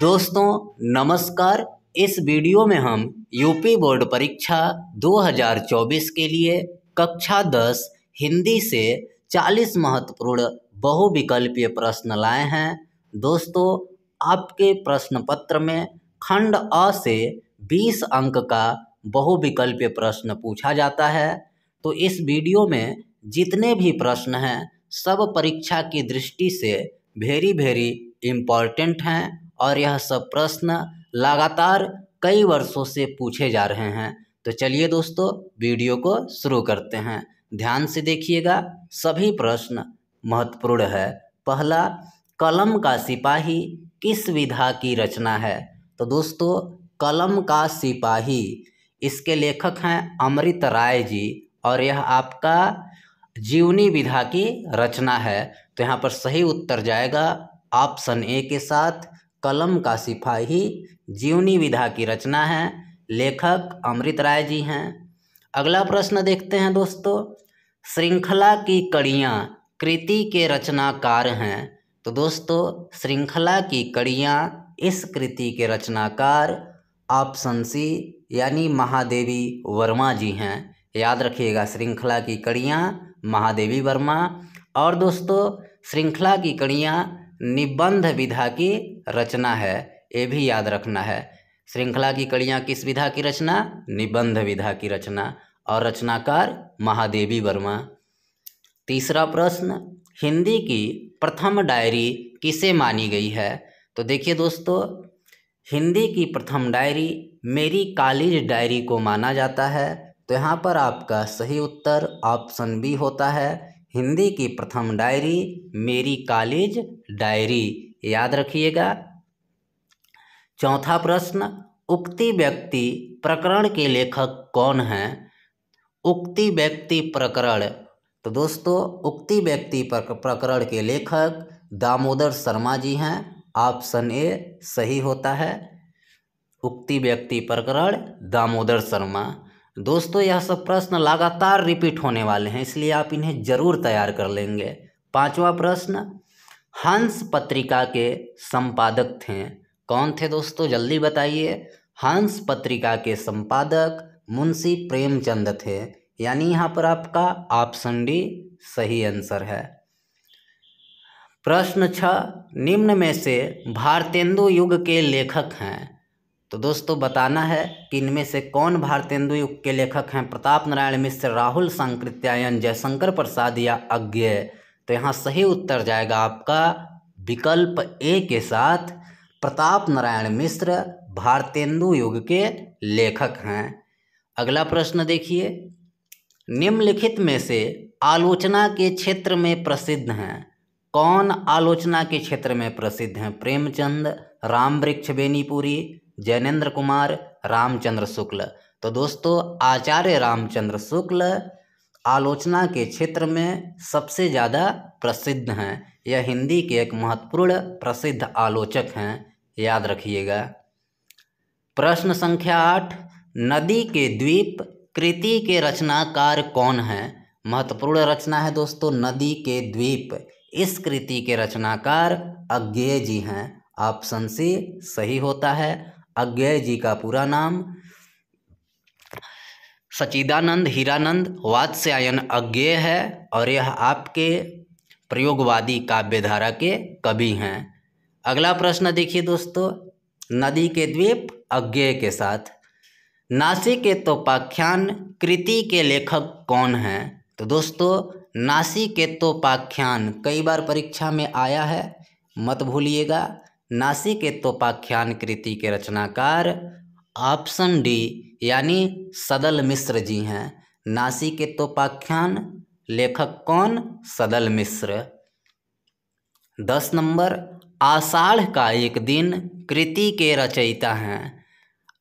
दोस्तों नमस्कार इस वीडियो में हम यूपी बोर्ड परीक्षा 2024 के लिए कक्षा 10 हिंदी से 40 महत्वपूर्ण बहुविकल्पीय प्रश्न लाए हैं दोस्तों आपके प्रश्न पत्र में खंड अ से 20 अंक का बहुविकल्पीय प्रश्न पूछा जाता है तो इस वीडियो में जितने भी प्रश्न हैं सब परीक्षा की दृष्टि से वेरी वेरी इम्पॉर्टेंट हैं और यह सब प्रश्न लगातार कई वर्षों से पूछे जा रहे हैं तो चलिए दोस्तों वीडियो को शुरू करते हैं ध्यान से देखिएगा सभी प्रश्न महत्वपूर्ण है पहला कलम का सिपाही किस विधा की रचना है तो दोस्तों कलम का सिपाही इसके लेखक हैं अमृत राय जी और यह आपका जीवनी विधा की रचना है तो यहाँ पर सही उत्तर जाएगा ऑप्शन ए के साथ कलम का सिपाही जीवनी विधा की रचना है लेखक अमृत राय जी हैं अगला प्रश्न देखते हैं दोस्तों श्रृंखला की कड़ियाँ कृति के रचनाकार हैं तो दोस्तों श्रृंखला की कड़ियाँ इस कृति के रचनाकार ऑप्शन सी यानी महादेवी वर्मा जी हैं याद रखिएगा श्रृंखला की कड़ियाँ महादेवी वर्मा और दोस्तों श्रृंखला की कड़ियाँ निबंध विधा की रचना है ये भी याद रखना है श्रृंखला की कड़ियाँ किस विधा की रचना निबंध विधा की रचना और रचनाकार महादेवी वर्मा तीसरा प्रश्न हिंदी की प्रथम डायरी किसे मानी गई है तो देखिए दोस्तों हिंदी की प्रथम डायरी मेरी कॉलेज डायरी को माना जाता है तो यहाँ पर आपका सही उत्तर ऑप्शन बी होता है हिंदी की प्रथम डायरी मेरी कॉलेज डायरी याद रखिएगा चौथा प्रश्न उक्ति व्यक्ति प्रकरण के लेखक कौन हैं उक्ति व्यक्ति प्रकरण तो दोस्तों उक्ति व्यक्ति प्रकरण के लेखक दामोदर शर्मा जी हैं ऑप्शन ए सही होता है उक्ति व्यक्ति प्रकरण दामोदर शर्मा दोस्तों यह सब प्रश्न लगातार रिपीट होने वाले हैं इसलिए आप इन्हें जरूर तैयार कर लेंगे पांचवा प्रश्न हंस पत्रिका के संपादक थे कौन थे दोस्तों जल्दी बताइए हंस पत्रिका के संपादक मुंशी प्रेमचंद थे यानी यहाँ पर आपका ऑप्शन डी सही आंसर है प्रश्न छ निम्न में से भारतेंदु युग के लेखक हैं तो दोस्तों बताना है कि इनमें से कौन भारतेंदु युग के लेखक हैं प्रताप नारायण मिश्र राहुल सांकृत्यायन जयशंकर प्रसाद या अज्ञेय तो यहाँ सही उत्तर जाएगा आपका विकल्प ए के साथ प्रताप नारायण मिश्र भारतेंदु युग के लेखक हैं अगला प्रश्न देखिए निम्नलिखित में से आलोचना के क्षेत्र में प्रसिद्ध हैं कौन आलोचना के क्षेत्र में प्रसिद्ध हैं प्रेमचंद राम वृक्ष बेनीपुरी जैनेन्द्र कुमार रामचंद्र शुक्ल तो दोस्तों आचार्य रामचंद्र शुक्ल आलोचना के क्षेत्र में सबसे ज़्यादा प्रसिद्ध हैं यह हिंदी के एक महत्वपूर्ण प्रसिद्ध आलोचक हैं याद रखिएगा प्रश्न संख्या आठ नदी के द्वीप कृति के रचनाकार कौन हैं महत्वपूर्ण रचना है दोस्तों नदी के द्वीप इस कृति के रचनाकार अज्ञेय जी हैं ऑप्शन सी सही होता है अज्ञेय जी का पूरा नाम सचिदानंद हीरानंद वात्स्यायन अज्ञेय है और यह आपके प्रयोगवादी काव्यधारा के कवि हैं अगला प्रश्न देखिए दोस्तों नदी के द्वीप अज्ञेय के साथ नासिक के तोपाख्यान कृति के लेखक कौन हैं तो दोस्तों नासिक के तोपाख्यान कई बार परीक्षा में आया है मत भूलिएगा नासी के तोपाख्यान कृति के रचनाकार ऑप्शन डी यानी सदल मिश्र जी हैं नासी के तोपाख्यान लेखक कौन सदल मिश्र दस नंबर आषाढ़ का एक दिन कृति के रचयिता हैं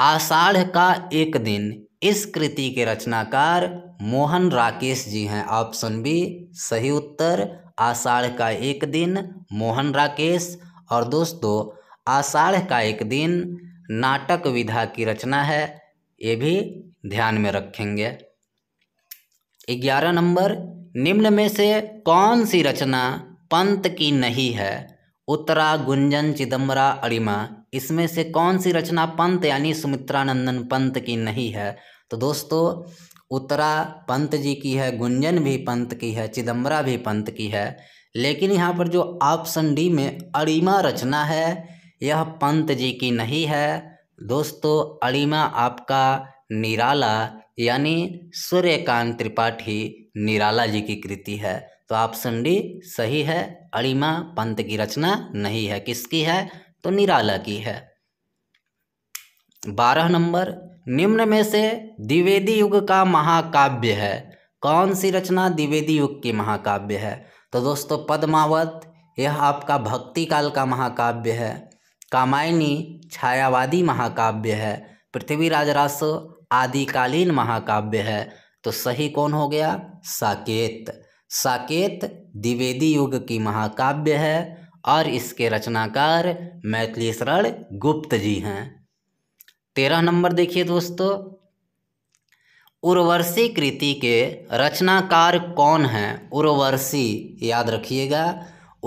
आषाढ़ का एक दिन इस कृति के रचनाकार मोहन राकेश जी हैं ऑप्शन बी सही उत्तर आषाढ़ का एक दिन मोहन राकेश और दोस्तों आषाढ़ का एक दिन नाटक विधा की रचना है ये भी ध्यान में रखेंगे ग्यारह नंबर निम्न में से कौन सी रचना पंत की नहीं है उत्तरा गुंजन चिदम्बरा अरिमा इसमें से कौन सी रचना पंत यानी सुमित्रानंदन पंत की नहीं है तो दोस्तों उत्तरा पंत जी की है गुंजन भी पंत की है चिदम्बरा भी पंत की है लेकिन यहाँ पर जो ऑप्शन डी में अरिमा रचना है यह पंत जी की नहीं है दोस्तों अलीमा आपका निराला यानी सूर्यकांत त्रिपाठी निराला जी की कृति है तो ऑप्शन डी सही है अलीमा पंत की रचना नहीं है किसकी है तो निराला की है बारह नंबर निम्न में से द्विवेदी युग का महाकाव्य है कौन सी रचना द्विवेदी युग की महाकाव्य है तो दोस्तों पद्मावत यह आपका भक्ति काल का महाकाव्य है कामायनी छायावादी महाकाव्य है पृथ्वीराज रास आदिकालीन महाकाव्य है तो सही कौन हो गया साकेत साकेत द्विवेदी युग की महाकाव्य है और इसके रचनाकार मैथिली शरण गुप्त जी हैं तेरह नंबर देखिए दोस्तों उर्वर्षी कृति के रचनाकार कौन हैं उर्वर्षी याद रखिएगा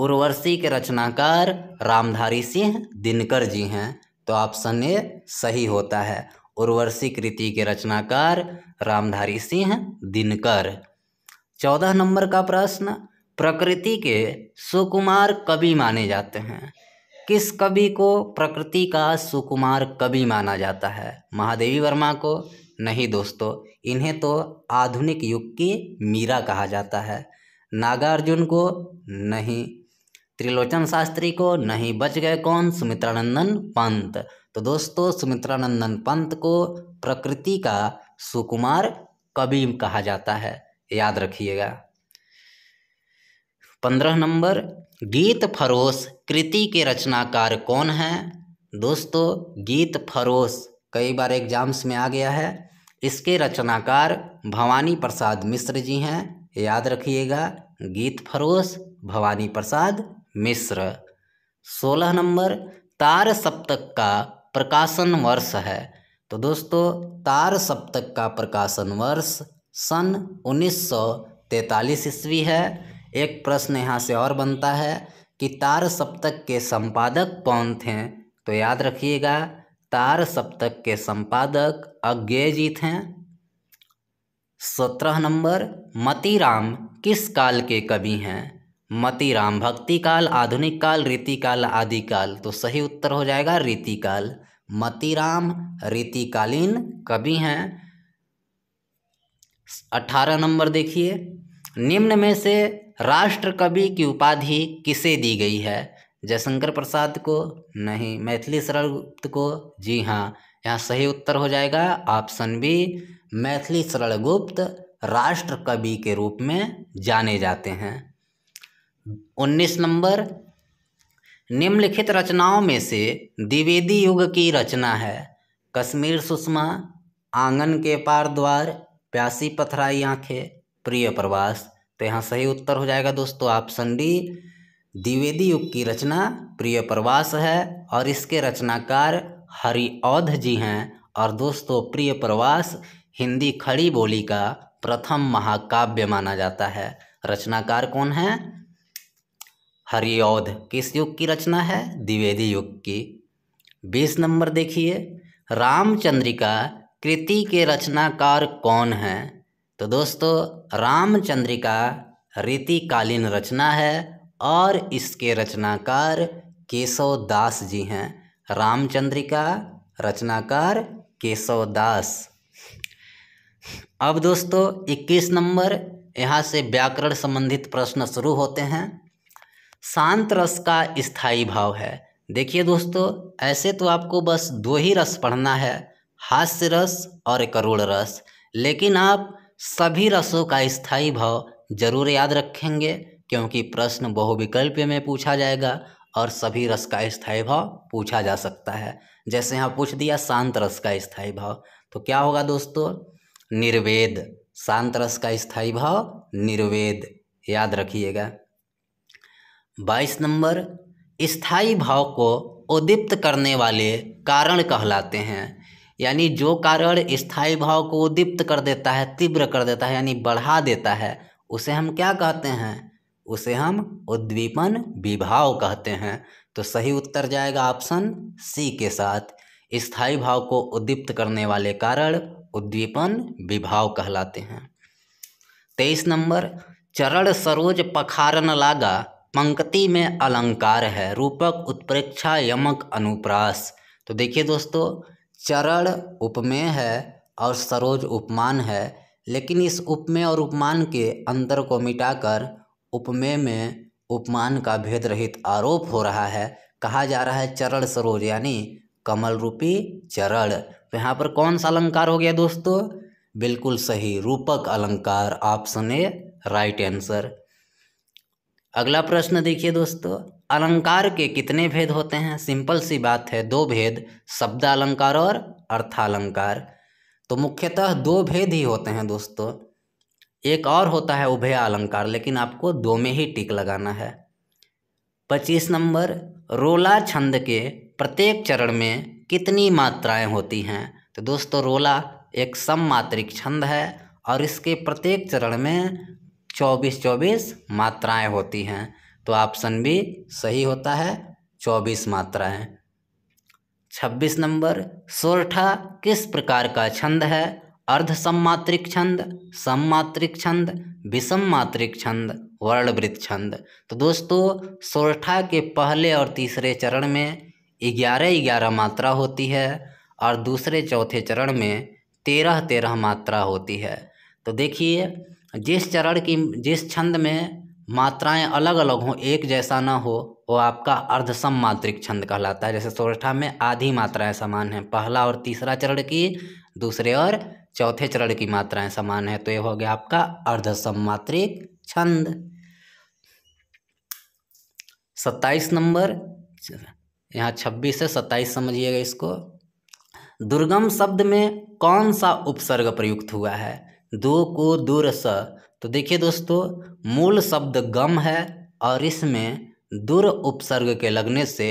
उर्वशी के रचनाकार रामधारी सिंह दिनकर जी हैं तो ऑप्शन ए सही होता है उर्वशी कृति के रचनाकार रामधारी सिंह दिनकर चौदह नंबर का प्रश्न प्रकृति के सुकुमार कवि माने जाते हैं किस कवि को प्रकृति का सुकुमार कवि माना जाता है महादेवी वर्मा को नहीं दोस्तों इन्हें तो आधुनिक युग की मीरा कहा जाता है नागार्जुन को नहीं त्रिलोचन शास्त्री को नहीं बच गए कौन सुमित्रानंदन पंत तो दोस्तों सुमित्रानंदन पंत को प्रकृति का सुकुमार कवि कहा जाता है याद रखिएगा पंद्रह नंबर गीत फरोश कृति के रचनाकार कौन है दोस्तों गीत फरोश कई बार एग्जाम्स में आ गया है इसके रचनाकार भवानी प्रसाद मिश्र जी हैं याद रखिएगा गीत फरोश भवानी प्रसाद मिश्र सोलह नंबर तार सप्तक का प्रकाशन वर्ष है तो दोस्तों तार सप्तक का प्रकाशन वर्ष सन 1943 ईस्वी है एक प्रश्न यहाँ से और बनता है कि तार सप्तक के संपादक कौन थे तो याद रखिएगा तार सप्तक के संपादक अज्ञेयजी थे सत्रह नंबर मतीराम किस काल के कवि हैं मतीराम भक्ति काल आधुनिक काल रीतिकाल आदिकाल तो सही उत्तर हो जाएगा रीतिकाल मतीराम रीतिकालीन कवि हैं अठारह नंबर देखिए निम्न में से राष्ट्र कवि की उपाधि किसे दी गई है जयशंकर प्रसाद को नहीं मैथिली सरल गुप्त को जी हाँ यहाँ सही उत्तर हो जाएगा ऑप्शन बी मैथिली सरल गुप्त राष्ट्र कवि के रूप में जाने जाते हैं उन्नीस नंबर निम्नलिखित रचनाओं में से द्विवेदी युग की रचना है कश्मीर सुषमा आंगन के पार द्वार प्यासी पथराई आंखें प्रिय प्रवास तो यहाँ सही उत्तर हो जाएगा दोस्तों ऑप्शन डी द्विवेदी युग की रचना प्रिय प्रवास है और इसके रचनाकार हरिऔध जी हैं और दोस्तों प्रिय प्रवास हिंदी खड़ी बोली का प्रथम महाकाव्य माना जाता है रचनाकार कौन है हरियोध किस युग की रचना है द्विवेदी युग की बीस नंबर देखिए रामचंद्रिका कृति के रचनाकार कौन है तो दोस्तों रामचंद्रिका रीतिकालीन रचना है और इसके रचनाकार केशव दास जी हैं रामचंद्रिका रचनाकार केशव दास अब दोस्तों 21 नंबर यहाँ से व्याकरण संबंधित प्रश्न शुरू होते हैं शांत रस का स्थाई भाव है देखिए दोस्तों ऐसे तो आपको बस दो ही रस पढ़ना है हास्य रस और करुण रस लेकिन आप सभी रसों का स्थाई भाव जरूर याद रखेंगे क्योंकि प्रश्न बहुविकल्प में पूछा जाएगा और सभी रस का स्थायी भाव पूछा जा सकता है जैसे यहाँ पूछ दिया शांत रस का स्थाई भाव तो क्या होगा दोस्तों निर्वेद शांत रस का स्थाई भाव निर्वेद याद रखिएगा बाईस नंबर स्थाई भाव को उद्दीप्त करने वाले कारण कहलाते हैं यानी जो कारण स्थायी भाव को उद्दीप्त कर देता है तीव्र कर देता है यानी बढ़ा देता है उसे हम क्या कहते हैं उसे हम उद्दीपन विभाव कहते हैं तो सही उत्तर जाएगा ऑप्शन सी के साथ स्थायी भाव को उद्दीप्त करने वाले कारण उद्दीपन विभाव कहलाते हैं तेईस नंबर चरण सरोज पखारन लागा पंक्ति में अलंकार है रूपक उत्प्रेक्षा यमक अनुप्रास तो देखिए दोस्तों चरण उपमेय है और सरोज उपमान है लेकिन इस उपमेय और उपमान के अंतर को मिटाकर उपमेय में उपमान का भेद रहित आरोप हो रहा है कहा जा रहा है चरण सरोज यानी कमल रूपी चरण तो यहाँ पर कौन सा अलंकार हो गया दोस्तों बिल्कुल सही रूपक अलंकार ऑप्शन ए राइट आंसर अगला प्रश्न देखिए दोस्तों अलंकार के कितने भेद होते हैं सिंपल सी बात है दो भेद शब्द अलंकार और अर्थालंकार तो मुख्यतः दो भेद ही होते हैं दोस्तों एक और होता है उभय अलंकार लेकिन आपको दो में ही टिक लगाना है पच्चीस नंबर रोला छंद के प्रत्येक चरण में कितनी मात्राएं होती हैं तो दोस्तों रोला एक सममात्रिक छंद है और इसके प्रत्येक चरण में चौबीस चौबीस मात्राएं होती हैं तो ऑप्शन बी सही होता है चौबीस मात्राएं छब्बीस नंबर सोरठा किस प्रकार का छंद है अर्ध सम्मात्रिक छंद सम्मात्रिक छंद विषम मात्रिक छंद वर्णवृत्त छंद तो दोस्तों सोरठा के पहले और तीसरे चरण में ग्यारह ग्यारह मात्रा होती है और दूसरे चौथे चरण में तेरह तेरह मात्रा होती है तो देखिए जिस चरण की जिस छंद में मात्राएं अलग अलग हों एक जैसा ना हो वो आपका अर्धसम मात्रिक छंद कहलाता है जैसे सोरठा में आधी मात्राएं समान हैं पहला और तीसरा चरण की दूसरे और चौथे चरण की मात्राएं समान है तो ये हो गया आपका अर्धसम मात्रिक छंद सत्ताईस नंबर यहाँ छब्बीस से सत्ताईस समझिएगा इसको दुर्गम शब्द में कौन सा उपसर्ग प्रयुक्त हुआ है दो को दूर स तो देखिए दोस्तों मूल शब्द गम है और इसमें दूर उपसर्ग के लगने से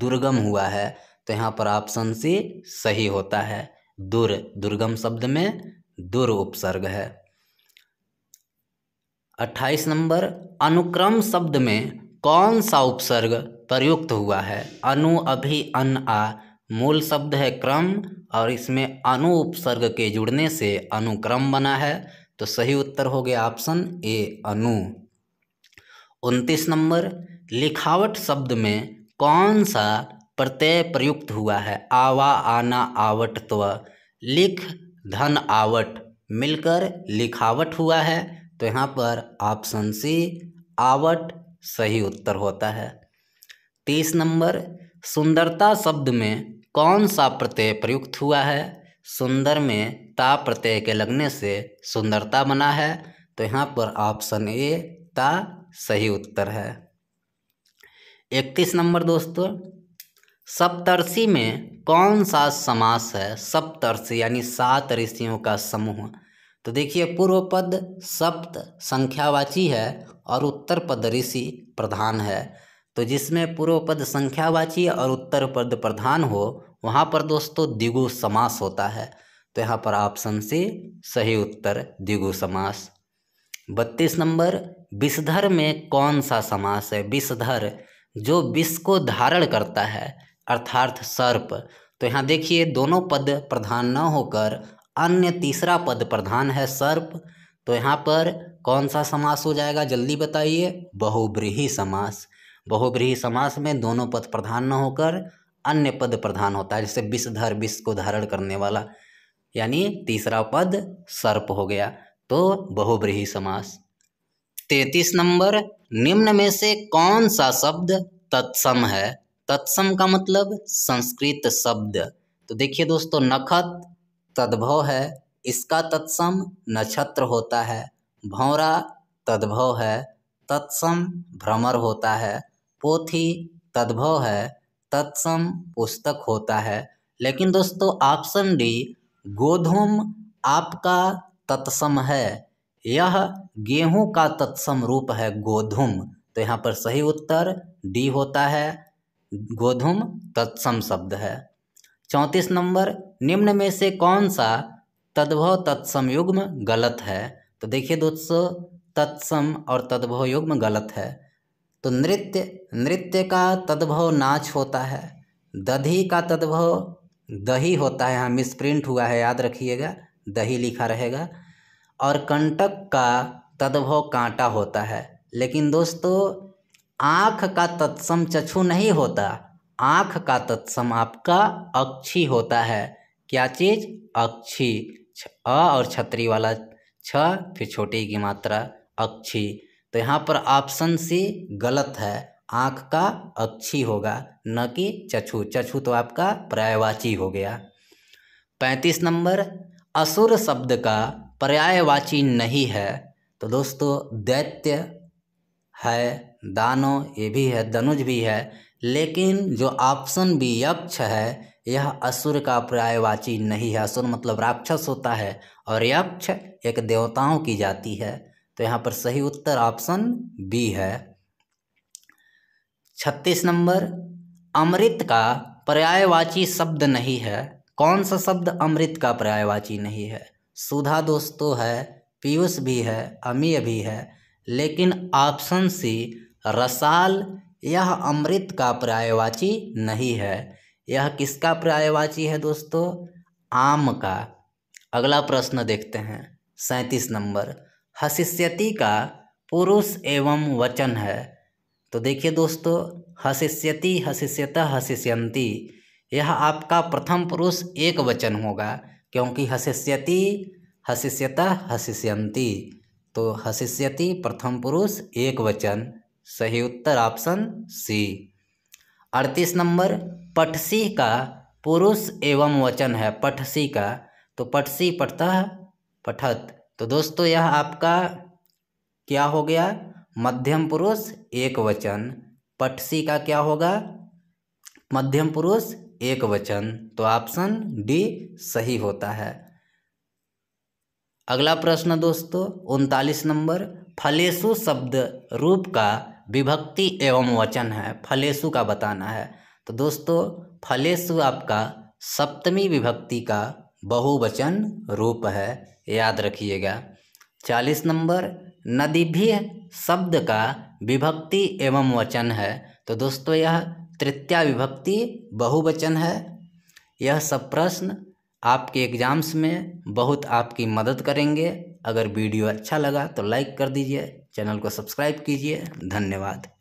दुर्गम हुआ है तो यहाँ पर ऑप्शन सी सही होता है दूर दुर्गम शब्द में दूर उपसर्ग है अट्ठाईस नंबर अनुक्रम शब्द में कौन सा उपसर्ग प्रयुक्त हुआ है अनु अभि अन आ मूल शब्द है क्रम और इसमें अनु उपसर्ग के जुड़ने से अनुक्रम बना है तो सही उत्तर हो गया ऑप्शन ए अनु उनतीस नंबर लिखावट शब्द में कौन सा प्रत्यय प्रयुक्त हुआ है आवा आना आवट त्व लिख धन आवट मिलकर लिखावट हुआ है तो यहाँ पर ऑप्शन सी आवट सही उत्तर होता है तीस नंबर सुंदरता शब्द में कौन सा प्रत्यय प्रयुक्त हुआ है सुंदर में ता प्रत्यय के लगने से सुंदरता बना है तो यहाँ पर ऑप्शन ए ता सही उत्तर है इकतीस नंबर दोस्तों सप्तर्षि में कौन सा समास है सप्तर्षि यानी सात ऋषियों का समूह तो देखिए पूर्व पद सप्त संख्यावाची है और उत्तर पद ऋषि प्रधान है तो जिसमें पूर्व पद संख्यावाची और उत्तर पद प्रधान हो वहाँ पर दोस्तों दिगु समास होता है तो यहाँ पर ऑप्शन सी सही उत्तर दिगु समास बत्तीस नंबर विषधर में कौन सा समास है विषधर जो विष को धारण करता है अर्थार्थ सर्प तो यहाँ देखिए दोनों पद प्रधान न होकर अन्य तीसरा पद प्रधान है सर्प तो यहाँ पर कौन सा समास हो जाएगा जल्दी बताइए बहुब्रीही समास बहुब्रीही समास में दोनों पद प्रधान न होकर अन्य पद प्रधान होता है जैसे विषधर विष को धारण करने वाला यानी तीसरा पद सर्प हो गया तो बहुब्रीही समास तैतीस नंबर निम्न में से कौन सा शब्द तत्सम है तत्सम का मतलब संस्कृत शब्द तो देखिए दोस्तों नखत तद्भव है इसका तत्सम नक्षत्र होता है भौरा तद्भव है तत्सम भ्रमर होता है पोथी तद्भव है तत्सम पुस्तक होता है लेकिन दोस्तों ऑप्शन डी गोधूम आपका तत्सम है यह गेहूं का तत्सम रूप है गोधूम तो यहाँ पर सही उत्तर डी होता है गोधूम तत्सम शब्द है चौंतीस नंबर निम्न में से कौन सा तद्भव तत्सम युग्म गलत है तो देखिए दोस्तों तत्सम और तद्भव युग्म गलत है तो नृत्य नृत्य का तद्भव नाच होता है दधी का तद्भव दही होता है यहाँ प्रिंट हुआ है याद रखिएगा दही लिखा रहेगा और कंटक का तद्भव कांटा होता है लेकिन दोस्तों आँख का तत्सम चछु नहीं होता आँख का तत्सम आपका अक्षी होता है क्या चीज़ अक्षी अ और छतरी वाला छ फिर छोटी की मात्रा अक्षी तो यहाँ पर ऑप्शन सी गलत है आँख का अक्षी होगा न कि चछू चछू तो आपका पर्यायवाची हो गया पैंतीस नंबर असुर शब्द का पर्यायवाची नहीं है तो दोस्तों दैत्य है दानो ये भी है धनुज भी है लेकिन जो ऑप्शन बी यक्ष है यह असुर का पर्यायवाची नहीं है असुर मतलब राक्षस होता है और यक्ष एक देवताओं की जाति है तो यहाँ पर सही उत्तर ऑप्शन बी है छत्तीस नंबर अमृत का पर्यायवाची शब्द नहीं है कौन सा शब्द अमृत का पर्यायवाची नहीं है सुधा दोस्तों है पीयूष भी है अमीय भी है लेकिन ऑप्शन सी रसाल यह अमृत का पर्यायवाची नहीं है यह किसका पर्यायवाची है दोस्तों आम का अगला प्रश्न देखते हैं सैंतीस नंबर हशिष्यति का पुरुष एवं वचन है तो देखिए दोस्तों हशिष्यति हसीष्यतः हशिष्यंती यह आपका प्रथम पुरुष एक वचन होगा क्योंकि हसिष्यति हसीष्यतः हशिष्यंती तो हसीष्यति प्रथम पुरुष एक वचन सही उत्तर ऑप्शन सी अड़तीस नंबर पठसी का पुरुष एवं वचन है पठसी का तो पठसी पठता पठत तो दोस्तों यह आपका क्या हो गया मध्यम पुरुष एक वचन पटसी का क्या होगा मध्यम पुरुष एक वचन तो ऑप्शन डी सही होता है अगला प्रश्न दोस्तों उनतालीस नंबर फलेशु शब्द रूप का विभक्ति एवं वचन है फलेशु का बताना है तो दोस्तों फलेशु आपका सप्तमी विभक्ति का बहुवचन रूप है याद रखिएगा चालीस नंबर नदीभ्य शब्द का विभक्ति एवं वचन है तो दोस्तों यह तृतीया विभक्ति बहुवचन है यह सब प्रश्न आपके एग्ज़ाम्स में बहुत आपकी मदद करेंगे अगर वीडियो अच्छा लगा तो लाइक कर दीजिए चैनल को सब्सक्राइब कीजिए धन्यवाद